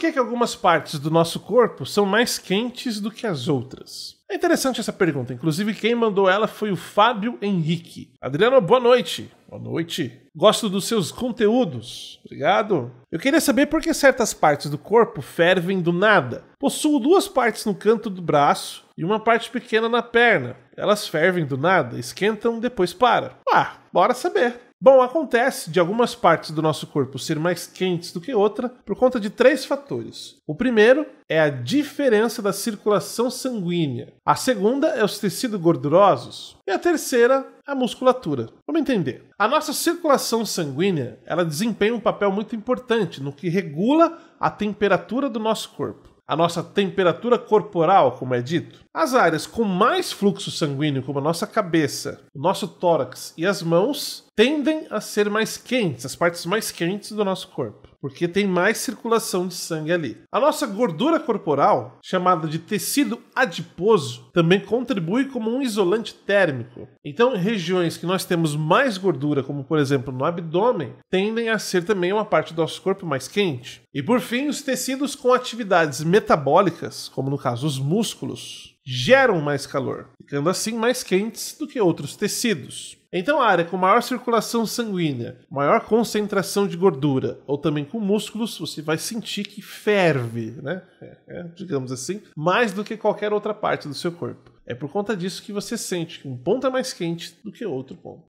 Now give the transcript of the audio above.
que, que algumas partes do nosso corpo são mais quentes do que as outras? É interessante essa pergunta, inclusive quem mandou ela foi o Fábio Henrique. Adriano, boa noite. Boa noite. Gosto dos seus conteúdos. Obrigado. Eu queria saber por que certas partes do corpo fervem do nada. Possuo duas partes no canto do braço e uma parte pequena na perna. Elas fervem do nada, esquentam, depois para. Ah, bora saber. Bom, acontece de algumas partes do nosso corpo ser mais quentes do que outra por conta de três fatores. O primeiro é a diferença da circulação sanguínea. A segunda é os tecidos gordurosos e a terceira a musculatura. Vamos entender. A nossa circulação sanguínea, ela desempenha um papel muito importante no que regula a temperatura do nosso corpo a nossa temperatura corporal, como é dito. As áreas com mais fluxo sanguíneo, como a nossa cabeça, o nosso tórax e as mãos, tendem a ser mais quentes, as partes mais quentes do nosso corpo, porque tem mais circulação de sangue ali. A nossa gordura corporal, chamada de tecido adiposo, também contribui como um isolante térmico. Então, regiões que nós temos mais gordura, como por exemplo no abdômen, tendem a ser também uma parte do nosso corpo mais quente. E por fim, os tecidos com atividades metabólicas, como no caso os músculos, geram mais calor, ficando assim mais quentes do que outros tecidos. Então, a área com maior circulação sanguínea, maior concentração de gordura, ou também com músculos, você vai sentir que ferve, né? É, é, digamos assim, mais do que qualquer outra parte do seu corpo. É por conta disso que você sente que um ponto é mais quente do que outro ponto.